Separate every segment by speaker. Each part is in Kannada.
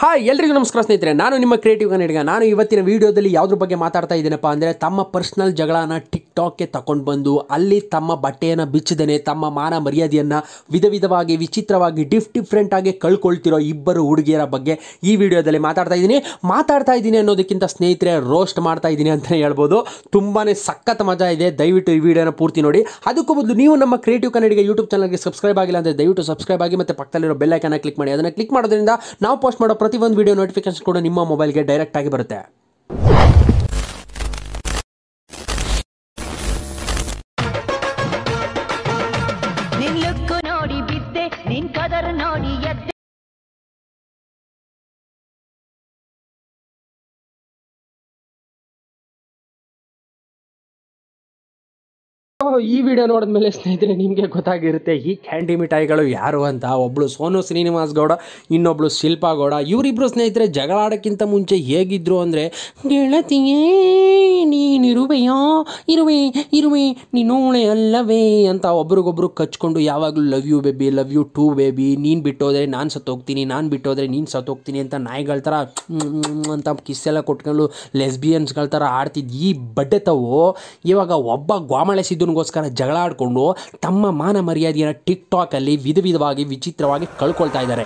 Speaker 1: ಹಾಯ್ ಎಲ್ರಿಗೂ ನಮಸ್ಕಾರ ಸ್ನೇಹಿತರೆ ನಾನು ನಿಮ್ಮ ಕ್ರಿಯೇಟಿವ್ ಕನ್ನಡಿಗ ನಾನು ಇವತ್ತಿನ ವಿಡಿಯೋದಲ್ಲಿ ಯಾವುದ್ರ ಬಗ್ಗೆ ಮಾತಾಡ್ತಾ ಇದ್ದೀನಪ್ಪ ಅಂದರೆ ತಮ್ಮ ಪರ್ಸ್ನಲ್ ಜಗಳನ ಟಿಕ್ ಟಾಕ್ಗೆ ತಗೊಂಡು ಬಂದು ಅಲ್ಲಿ ತಮ್ಮ ಬಟ್ಟೆಯನ್ನು ಬಿಚ್ಚದೇನೆ ತಮ್ಮ ಮಾನ ಮರ್ಯಾದೆಯನ್ನು ವಿಧ ವಿಧವಾಗಿ ವಿಚಿತ್ರವಾಗಿ ಡಿಫ್ ಆಗಿ ಕಳ್ಕೊಳ್ತಿರೋ ಇಬ್ಬರು ಹುಡುಗಿಯರ ಬಗ್ಗೆ ಈ ವಿಡಿಯೋದಲ್ಲಿ ಮಾತಾಡ್ತಾ ಇದ್ದೀನಿ ಮಾತಾಡ್ತಾ ಇದ್ದೀನಿ ಅನ್ನೋದಕ್ಕಿಂತ ಸ್ನೇಹಿತರೆ ರೋಸ್ಟ್ ಮಾಡ್ತಾ ಇದ್ದೀನಿ ಅಂತಲೇ ಹೇಳ್ಬೋದು ತುಂಬಾ ಸಖತ್ ಮಜಾ ಇದೆ ದಯವಿಟ್ಟು ಈ ವಿಡಿಯೋನ ಪೂರ್ತಿ ನೋಡಿ ಅದಕ್ಕೂ ಮೊದಲು ನೀವು ನಮ್ಮ ಕ್ರಿಯೇಟಿವ್ ಕನ್ನಡಿಗ ಯೂಟ್ಯೂಬ್ ಚಾನಲ್ಗೆ ಸಬ್ಸ್ಕ್ರೈಬ್ ಆಗಿಲ್ಲ ಅಂದರೆ ದಯವಿಟ್ಟು ಸಬ್ಸ್ಕ್ರೈಬ್ ಆಗಿ ಮತ್ತು ಪಕ್ಕದಲ್ಲಿರೋ ಬೆಲ್ಲೈಕನ್ನ ಕ್ಲಿಕ್ ಮಾಡಿ ಅದನ್ನು ಕ್ಲಿಕ್ ಮಾಡೋದ್ರಿಂದ ನಾವು ಪೋಸ್ಟ್ ಮಾಡೋ ಪ್ರತಿಯೊಂದು ವಿಡಿಯೋ ನೋಟಿಫಿಕೇಶನ್ ಕೂಡ ನಿಮ್ಮ ಮೊಬೈಲ್ಗೆ ಡೈರೆಕ್ಟ್ ಆಗಿ ಬರುತ್ತೆ ನೋಡಿ ಬಿದ್ದೆ ನಿನ್ ನೋಡಿ ಈ ವಿಡಿಯೋ ನೋಡಿದ ಮೇಲೆ ಸ್ನೇಹಿತರೆ ನಿಮಗೆ ಗೊತ್ತಾಗಿರುತ್ತೆ ಈ ಕ್ಯಾಂಡಿ ಮಿಠಾಯಿಗಳು ಯಾರು ಅಂತ ಒಬ್ಬಳು ಸೋನು ಶ್ರೀನಿವಾಸ್ ಗೌಡ ಇನ್ನೊಬ್ಳು ಶಿಲ್ಪಾ ಗೌಡ ಇವರಿಬ್ಬರು ಸ್ನೇಹಿತರೆ ಜಗಳ ಆಡೋಕ್ಕಿಂತ ಮುಂಚೆ ಹೇಗಿದ್ರು ಅಂದರೆ ಗೆಳತಿಯೇ ನೀನಿರುವೆಯೋ ಇರುವೆ ಇರುವೆ ನೀನೋಳೆ ಅಲ್ಲವೇ ಅಂತ ಒಬ್ರಿಗೊಬ್ರು ಕಚ್ಕೊಂಡು ಯಾವಾಗಲೂ love you baby love you too baby ನೀನು ಬಿಟ್ಟೋದ್ರೆ ನಾನು ಸತ್ತೋಗ್ತೀನಿ ನಾನು ಬಿಟ್ಟೋದ್ರೆ ನೀನು ಸತ್ತೋಗ್ತೀನಿ ಅಂತ ನಾಯಿಗಳ ಥರ ಅಂತ ಕಿಸ್ಸೆಲ್ಲ ಕೊಟ್ಕೊಂಡು ಲೆಸ್ಬಿಯನ್ಸ್ಗಳ ಥರ ಆಡ್ತಿದ್ದು ಈ ಬಡ್ಡೆ ತವೋ ಇವಾಗ ಒಬ್ಬ ಗ್ವಾಮಳೆ ಸಿದ್ದನಿಗೋಸ್ಕರ ಅದಕ್ಕೋಸ್ಕರ ಜಗಳ ಆಡಿಕೊಂಡು ತಮ್ಮ ಮಾನ ಮರ್ಯಾದೆಯನ್ನು ಟಿಕ್ ಟಾಕಲ್ಲಿ ವಿಧ ವಿಧವಾಗಿ ವಿಚಿತ್ರವಾಗಿ ಕಳ್ಕೊಳ್ತಾ ಇದ್ದಾರೆ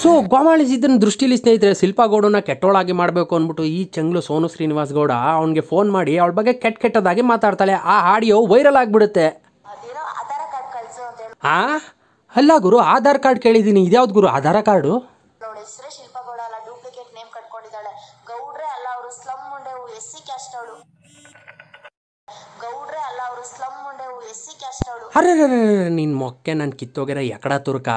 Speaker 1: ಸೊ ಗೋಮಾಳಿಸ್ ಇದನ್ನ ದೃಷ್ಟಿಲಿ ಸ್ನೇಹಿತರೆ ಶಿಲ್ಪಾ ಗೌಡನ ಕೆಟ್ಟೋಳಾಗಿ ಮಾಡಬೇಕು ಅಂದ್ಬಿಟ್ಟು ಈ ಚಂಗ್ಲು ಸೋನು ಶ್ರೀನಿವಾಸ್ ಗೌಡ ಅವನಿಗೆ ಫೋನ್ ಮಾಡಿ ಅವಳ ಬಗ್ಗೆ ಕೆಟ್ಟ ಕೆಟ್ಟದಾಗಿ ಮಾತಾಡ್ತಾಳೆ ಆ ಆಡಿಯೋ ವೈರಲ್ ಆಗಿಬಿಡುತ್ತೆ ಹಾ ಅಲ್ಲ ಗುರು ಆಧಾರ್ ಕಾರ್ಡ್ ಕೇಳಿದ್ದೀನಿ ಇದ್ಯಾವ್ದು ಗುರು ಆಧಾರ್ ಕಾರ್ಡು ನೇಮ್ ಕಟ್ಕೊಂಡಿದ್ದಾಳೆ ಗೌಡ್ರೆ ಅಲ್ಲ ಅವರು ಸ್ಲಮ್ ಮುಂಡೆ ಎಸ್ ಸಿ ಕ್ಯಾಸ್ಟ್ ಅವಳು ಅರೆ ನಿನ್ನ ಮೊಕ್ಕೆ ನಾನು ಕಿತ್ತೋಗಿರೋ ಎಕಡ ತುರ್ಕ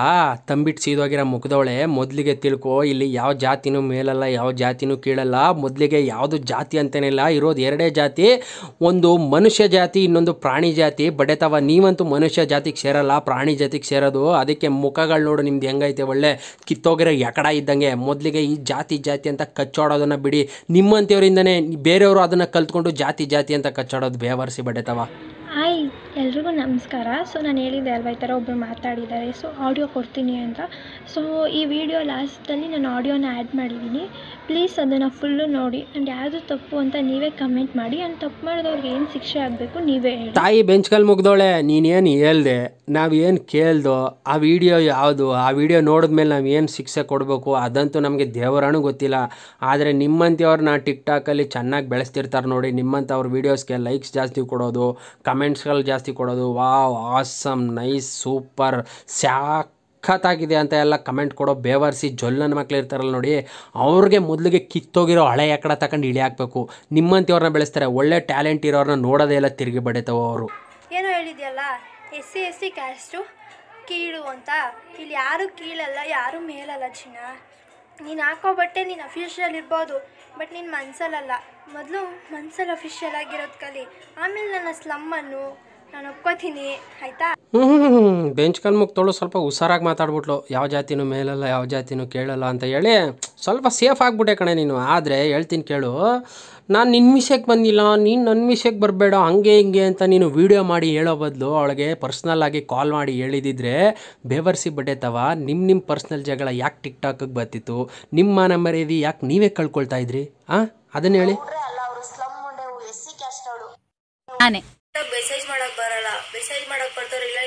Speaker 1: ತಂಬಿಟ್ಟು ಸೀದೋಗಿರೋ ಮುಖದವಳೆ ಮೊದಲಿಗೆ ತಿಳ್ಕೊ ಇಲ್ಲಿ ಯಾವ ಜಾತಿನೂ ಮೇಲಲ್ಲ ಯಾವ ಜಾತಿನೂ ಕೀಳಲ್ಲ ಮೊದಲಿಗೆ ಯಾವುದು ಜಾತಿ ಅಂತೇನಿಲ್ಲ ಇರೋದು ಎರಡೇ ಜಾತಿ ಒಂದು ಮನುಷ್ಯ ಜಾತಿ ಇನ್ನೊಂದು ಪ್ರಾಣಿ ಜಾತಿ ಬಡೇತವ ನೀವಂತೂ ಮನುಷ್ಯ ಜಾತಿಗೆ ಸೇರಲ್ಲ ಪ್ರಾಣಿ ಜಾತಿಗೆ ಸೇರೋದು ಅದಕ್ಕೆ ಮುಖಗಳು ನೋಡು ನಿಮ್ದು ಹೆಂಗೈತೆ ಒಳ್ಳೆ ಕಿತ್ತೋಗಿರೋ ಎಕಡ ಇದ್ದಂಗೆ ಮೊದಲಿಗೆ ಈ ಜಾತಿ ಜಾತಿ ಅಂತ ಕಚ್ಚಾಡೋದನ್ನ ಬಿಡಿ ನಿಮ್ಮಂತೆಯವರಿಂದನೇ ಬೇರೆಯವರು ಅದನ್ನ ಕಲ್ತ್ಕೊಂಡು ಜಾತಿ ಜಾತಿ ಅಂತ ಕಚ್ಚಾಡೋದು ವ್ಯವಹರಿಸಿ ಬಡತವ ಹಾಯ್ ಎಲ್ರಿಗೂ ನಮಸ್ಕಾರ ಸೊ ನಾನು ಹೇಳಿದ್ದೆ ಅಲ್ವಾ ಈ ಥರ ಒಬ್ಬರು ಮಾತಾಡಿದ್ದಾರೆ ಸೊ ಆಡಿಯೋ ಕೊಡ್ತೀನಿ ಅಂತ ಸೊ ಈ ವಿಡಿಯೋ ಲಾಸ್ಟಲ್ಲಿ ನಾನು ಆಡಿಯೋನ ಆ್ಯಡ್ ಮಾಡಿದ್ದೀನಿ ಪ್ಲೀಸ್ ಅದನ್ನು ಫುಲ್ಲು ನೋಡಿ ಆ್ಯಂಡ್ ಯಾವುದು ತಪ್ಪು ಅಂತ ನೀವೇ ಕಮೆಂಟ್ ಮಾಡಿ ಆ್ಯಂಡ್ ತಪ್ಪು ಮಾಡಿದವ್ರಿಗೆ ಏನು ಶಿಕ್ಷೆ ಆಗಬೇಕು ನೀವೇ ಹೇಳಿ ತಾಯಿ ಬೆಂಚ್ಕಲ್ಲಿ ಮುಗ್ದೋಳೆ ನೀನೇನು ಹೇಳ್ದೆ ನಾವು ಏನು ಕೇಳ್ದೋ ಆ ವೀಡಿಯೋ ಯಾವುದು ಆ ವೀಡಿಯೋ ಮೇಲೆ ನಾವು ಏನು ಶಿಕ್ಷೆ ಕೊಡಬೇಕು ಅದಂತೂ ನಮಗೆ ದೇವರಾನು ಗೊತ್ತಿಲ್ಲ ಆದರೆ ನಿಮ್ಮಂಥವ್ರನ್ನ ಟಿಕ್ಟಾಕಲ್ಲಿ ಚೆನ್ನಾಗಿ ಬೆಳೆಸ್ತಿರ್ತಾರೆ ನೋಡಿ ನಿಮ್ಮಂಥವ್ರ ವೀಡಿಯೋಸ್ಗೆ ಲೈಕ್ಸ್ ಜಾಸ್ತಿ ಕೊಡೋದು ಕಮೆಂಟ್ಸ್ಗಳು ಜಾಸ್ತಿ ಕೊಡೋದು ವಾವ್ ಆಸಮ್ ನೈಸ್ ಸೂಪರ್ ಸ್ಯಾಕ್ ಸಖತ್ತಾಗಿದೆ ಅಂತ ಎಲ್ಲ ಕಮೆಂಟ್ ಕೊಡೋ ಬೇವರ್ಸಿ ಜೊಲ್ಲನ ಮಕ್ಳು ಇರ್ತಾರಲ್ಲ ನೋಡಿ ಅವ್ರಿಗೆ ಮೊದಲಿಗೆ ಕಿತ್ತೋಗಿರೋ ಹಳೆ ಯಾಕಡೆ ತಗೊಂಡು ಇಳಿ ಹಾಕಬೇಕು ನಿಮ್ಮಂಥವ್ರನ್ನ ಬೆಳೆಸ್ತಾರೆ ಒಳ್ಳೆ ಟ್ಯಾಲೆಂಟ್ ಇರೋರನ್ನ ನೋಡೋದೇ ಎಲ್ಲ ತಿರುಗಿ ಬಡಿತಾವೆ ಅವರು ಏನೋ ಹೇಳಿದೆಯಲ್ಲ S C S C caste ಕೀಳು ಅಂತ ಇಲ್ಲಿ ಯಾರೂ ಕೀಳಲ್ಲ ಯಾರೂ ಮೇಲಲ್ಲ ಚಿನ್ನ ನೀನು ಹಾಕೋ ಬಟ್ಟೆ ನೀನು ಅಫಿಷಿಯಲ್ ಇರ್ಬೋದು ಬಟ್ ನೀನು ಮನ್ಸಲ್ಲಲ್ಲ ಮೊದಲು ಮನ್ಸಲ್ಲಿ ಅಫಿಷಿಯಲ್ ಆಗಿರೋದು ಕಲಿ ಆಮೇಲೆ ನನ್ನ ಸ್ಲಮ್ಮನ್ನು ನಾನು ಒಪ್ಕೋತೀನಿ ಆಯಿತಾ ಹ್ಞೂ ಹ್ಞೂ ಬೆಂಚ್ ಕಲ್ ಮುಗ್ತೋಳು ಸ್ವಲ್ಪ ಹುಷಾರಾಗಿ ಮಾತಾಡ್ಬಿಟ್ಲು ಯಾವ ಜಾತಿನೂ ಮೇಲಲ್ಲ ಯಾವ ಜಾತಿನೂ ಕೇಳಲ್ಲ ಅಂತ ಹೇಳಿ ಸ್ವಲ್ಪ ಸೇಫ್ ಆಗಿಬಿಟ್ಟೆ ಕಣೆ ನೀನು ಆದರೆ ಹೇಳ್ತೀನಿ ಕೇಳು ನಾನು ನಿನ್ನ ವಿಷಯಕ್ಕೆ ಬಂದಿಲ್ಲ ನೀನು ನನ್ನ ವಿಷಯಕ್ಕೆ ಬರಬೇಡ ಹಂಗೆ ಹಿಂಗೆ ಅಂತ ನೀನು ವೀಡಿಯೋ ಮಾಡಿ ಹೇಳೋ ಬದಲು ಅವಳಿಗೆ ಪರ್ಸ್ನಲ್ ಆಗಿ ಕಾಲ್ ಮಾಡಿ ಹೇಳಿದಿದ್ರೆ ಬೇವರ್ಸಿ ತವ ನಿಮ್ಮ ನಿಮ್ಮ ಪರ್ಸ್ನಲ್ ಜಗಳ ಯಾಕೆ ಟಿಕ್ ಟಾಕಿಗೆ ಬರ್ತಿತ್ತು ನಿಮ್ಮ ನಂಬರ್ ಯಾಕೆ ನೀವೇ ಕಳ್ಕೊಳ್ತಾ ಇದ್ರಿ ಹಾಂ ಅದನ್ನು ಹೇಳಿ ಮೆಸೇಜ್ ಮಾಡಕ್ ಬರಲ್ಲ ಮೆಸೇಜ್ ಮಾಡಕ್ ಬರ್ತಾರ ಇಲ್ಲ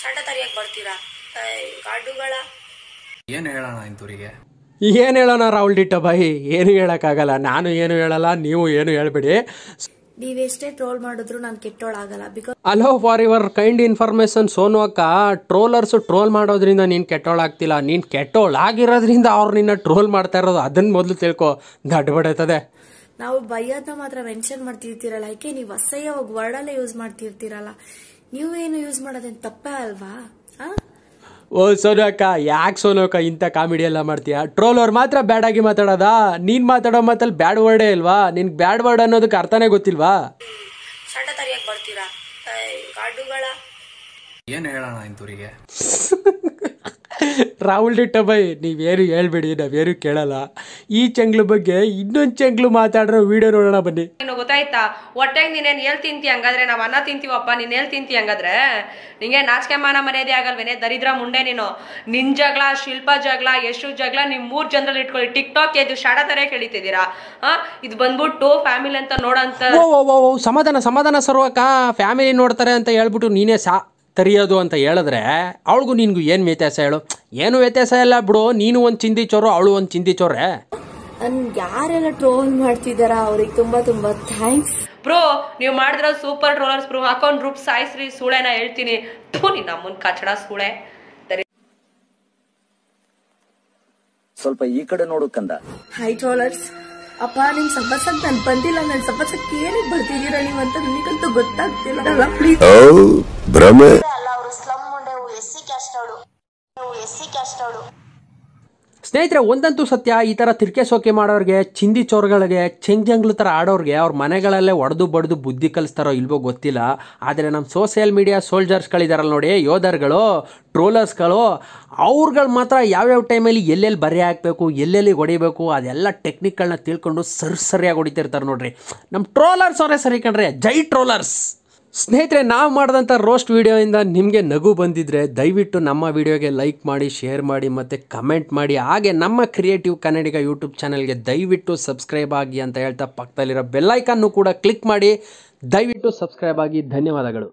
Speaker 1: ಶಾಟ ತರಿಯಕ್ ಬರ್ತೀರಾ ಕಾಡುಗಳ ಏನು ಹೇಳೋಣ ಇಂಥವ್ರಿಗೆ ಏನು ಹೇಳೋಣ ರಾಹುಲ್ ಡಿಟ್ಟ ಬಾಯಿ ಏನು ಹೇಳೋಕ್ಕಾಗಲ್ಲ ನಾನು ಏನು ಹೇಳಲ್ಲ ನೀವು ಏನು ಹೇಳ್ಬೇಡಿ ನೀವೆಷ್ಟೇ ಟ್ರೋಲ್ ಮಾಡಿದ್ರು ನಾನು ಕೆಟ್ಟೋಳಾಗಲ್ಲ because allow for your kind information Sonu ಅಕ್ಕ ಟ್ರೋಲರ್ಸ್ ಟ್ರೋಲ್ ಮಾಡೋದ್ರಿಂದ ನೀನು ಕೆಟ್ಟೋಳಾಗ್ತಿಲ್ಲ ನೀನು ಕೆಟ್ಟೋಳಾಗಿರೋದ್ರಿಂದ ಅವ್ರು ನಿನ್ನ ಟ್ರೋಲ್ ಮಾಡ್ತಾ ಇರೋದು ಅದನ್ನ ಮೊದಲು ತಿಳ್ಕೊ ದಡ್ಬಡೈತದೆ ನಾವು ಭಯನ ಮಾತ್ರ ಮೆನ್ಷನ್ ಮಾಡ್ತಿರ್ತೀರಲ್ಲ ಯಾಕೆ ನೀವು ಅಸಹ್ಯವಾಗಿ ವರ್ಡಲ್ಲೇ ಯೂಸ್ ಮಾಡ್ತಿರ್ತೀರಲ್ಲ ನೀವೇನು ಯೂಸ್ ಮಾಡೋದೇನ್ ತಪ್ಪೇ ಅಲ್ವಾ ಹಾಂ ಓ ಸೋನೋಕ ಯಾಕೆ ಸೋನೋಕ ಇಂಥ ಕಾಮಿಡಿ ಎಲ್ಲ ಮಾಡ್ತೀಯಾ ಟ್ರೋಲ್ ಅವ್ರು ಮಾತ್ರ ಬ್ಯಾಡಾಗಿ ಮಾತಾಡೋದಾ ನೀನ್ ಮಾತಾಡೋ ಮಾತಲ್ಲಿ ಬ್ಯಾಡ್ ವರ್ಡೇ ಇಲ್ವಾ ನಿನ್ಗೆ ಬ್ಯಾಡ್ ವರ್ಡ್ ಅನ್ನೋದಕ್ಕೆ ಅರ್ಥನೇ ಗೊತ್ತಿಲ್ವಾ ಸಣ್ಣ ತರಿಯಾಗಿ ಬರ್ತೀರಾ ಏನು ಹೇಳೋಣ ಇಂಥವ್ರಿಗೆ ರಾಹುಲ್ ಬೈ ನೀವೇನು ಹೇಳ್ಬೇಡಿ ನಾವೇನು ಕೇಳಲ್ಲ ಈ ಚಂಗ್ಳ ಬಗ್ಗೆ ಇನ್ನೊಂದು ಚಂಗ್ಳು ಮಾತಾಡ್ರೋ ವಿಡಿಯೋ ನೋಡೋಣ ಬನ್ನಿ ಗೊತ್ತಾಯ್ತಾ ಹೊಟ್ಟೆಗೆ ನೀನೇನು ಹೇಳ್ ತಿಂತಿ ಹಂಗಾದ್ರೆ ನಾವು ಅನ್ನ ತಿಂತೀವಪ್ಪ ನೀನ್ ಹೇಳ್ ತಿಂತಿ ಹಂಗಾದ್ರೆ ನಿಂಗೆ ನಾಚಿಕೆ ಮಾನ ಮರ್ಯಾದೆ ಆಗಲ್ವೇನೆ ದರಿದ್ರ ಮುಂಡೆ ನೀನು ನಿನ್ ಜಗಳ ಶಿಲ್ಪ ಜಗಳ ಯಶು ಜಗಳ ನಿಮ್ ಮೂರು ಜನರಲ್ಲಿ ಇಟ್ಕೊಳ್ಳಿ ಟಿಕ್ ಟಾಕ್ ಇದು ಶಾಡ ತರ ಕೇಳಿತಿದ್ದೀರಾ ಇದು ಬಂದ್ಬಿಟ್ಟು ಫ್ಯಾಮಿಲಿ ಅಂತ ನೋಡಂತ ಸಮಾಧಾನ ಸಮಾಧಾನ ಸರ್ವಕ ಫ್ಯಾಮಿಲಿ ನೋಡ್ತಾರೆ ಅಂತ ಹೇಳ್ಬಿಟ್ಟು ನೀನೇ ಸಾ ತರಿಯೋದು ಅಂತ ಹೇಳಿದ್ರೆ ಅವಳಿಗೂ ನಿನ್ಗೂ ಏನು ವ್ಯತ್ಯಾಸ ಹೇಳು ಏನು ವ್ಯತ್ಯಾಸ ಇಲ್ಲ ಬಿಡು ನೀನು ಒಂದ್ ಚಿಂದಿ ಚೋರು ಅವಳು ಒಂದ್ ಚಿಂದಿ ಚೋರೆ ಯಾರೆಲ್ಲ ಟ್ರೋಲ್ ಮಾಡ್ತಿದಾರ ಅವ್ರಿಗೆ ತುಂಬಾ ತುಂಬಾ ಥ್ಯಾಂಕ್ಸ್ ಬ್ರೋ ನೀವು ಮಾಡಿದ್ರ ಸೂಪರ್ ಟ್ರೋಲರ್ಸ್ ಬ್ರೋ ಹಾಕೊಂಡ್ ರೂಪ್ ಸಾಯಿಸ್ರಿ ಸೂಳೆನ ಹೇಳ್ತೀನಿ ಥೂನಿ ನಮ್ಮನ್ ಕಚಡ ಸೂಳೆ ಸ್ವಲ್ಪ ಈ ಕಡೆ ನೋಡು ಕಂದ ಹೈ ಟ್ರೋಲರ್ಸ್ ಅಪ್ಪ ನಿಮ್ ಅಂತ ನನ್ ಬಂದಿಲ್ಲ ನನ್ ಸಮಸ್ಯೆಗೆ ಏನಕ್ಕೆ ಬರ್ತಿದ್ದೀರಾ ನೀವು ಅಂತ ನನಗಂತೂ ಗೊತ್ತಾಗ್ತಿಲ್ಲ ಪ್ಲೀಸ್ ಭ್ರಮೆ ಅಲ್ಲ ಅವರು ಸ್ಲಮ್ ಮುಂಡೆ ಎಸ್ ಸಿ ಕ್ಯಾಸ್ಟ್ ಅವಳು ಸ್ನೇಹಿತರೆ ಒಂದಂತೂ ಸತ್ಯ ಈ ಥರ ತಿರ್ಕೆ ಸೋಕೆ ಮಾಡೋರಿಗೆ ಚಿಂದಿ ಚೋರ್ಗಳಿಗೆ ಚೆಂಜಂಗ್ಲು ಥರ ಆಡೋರಿಗೆ ಅವ್ರ ಮನೆಗಳಲ್ಲೇ ಒಡೆದು ಬಡ್ದು ಬುದ್ಧಿ ಕಲಿಸ್ತಾರೋ ಇಲ್ವೋ ಗೊತ್ತಿಲ್ಲ ಆದರೆ ನಮ್ಮ ಸೋಷಿಯಲ್ ಮೀಡಿಯಾ ಸೋಲ್ಜರ್ಸ್ಗಳಿದಾರಲ್ಲ ನೋಡಿ ಯೋಧರ್ಗಳು ಟ್ರೋಲರ್ಸ್ಗಳು ಅವ್ರುಗಳು ಮಾತ್ರ ಯಾವ್ಯಾವ ಟೈಮಲ್ಲಿ ಎಲ್ಲೆಲ್ಲಿ ಬರೆ ಹಾಕಬೇಕು ಎಲ್ಲೆಲ್ಲಿ ಹೊಡಿಬೇಕು ಅದೆಲ್ಲ ಟೆಕ್ನಿಕ್ಗಳನ್ನ ತಿಳ್ಕೊಂಡು ಸರ್ ಸರಿಯಾಗಿ ಹೊಡಿತಿರ್ತಾರೆ ನೋಡ್ರಿ ನಮ್ಮ ಟ್ರೋಲರ್ಸ್ ಅವರೇ ಸರಿ ಕಣ್ರಿ ಜೈ ಟ್ರೋಲರ್ಸ್ ಸ್ನೇಹಿತರೆ ನಾವು ಮಾಡಿದಂಥ ರೋಸ್ಟ್ ವೀಡಿಯೋಯಿಂದ ನಿಮಗೆ ನಗು ಬಂದಿದ್ದರೆ ದಯವಿಟ್ಟು ನಮ್ಮ ವಿಡಿಯೋಗೆ ಲೈಕ್ ಮಾಡಿ ಶೇರ್ ಮಾಡಿ ಮತ್ತು ಕಮೆಂಟ್ ಮಾಡಿ ಹಾಗೆ ನಮ್ಮ ಕ್ರಿಯೇಟಿವ್ ಕನ್ನಡಿಗ ಯೂಟ್ಯೂಬ್ ಚಾನಲ್ಗೆ ದಯವಿಟ್ಟು ಸಬ್ಸ್ಕ್ರೈಬ್ ಆಗಿ ಅಂತ ಹೇಳ್ತಾ ಪಕ್ಕದಲ್ಲಿರೋ ಬೆಲ್ಲೈಕನ್ನು ಕೂಡ ಕ್ಲಿಕ್ ಮಾಡಿ ದಯವಿಟ್ಟು ಸಬ್ಸ್ಕ್ರೈಬ್ ಆಗಿ ಧನ್ಯವಾದಗಳು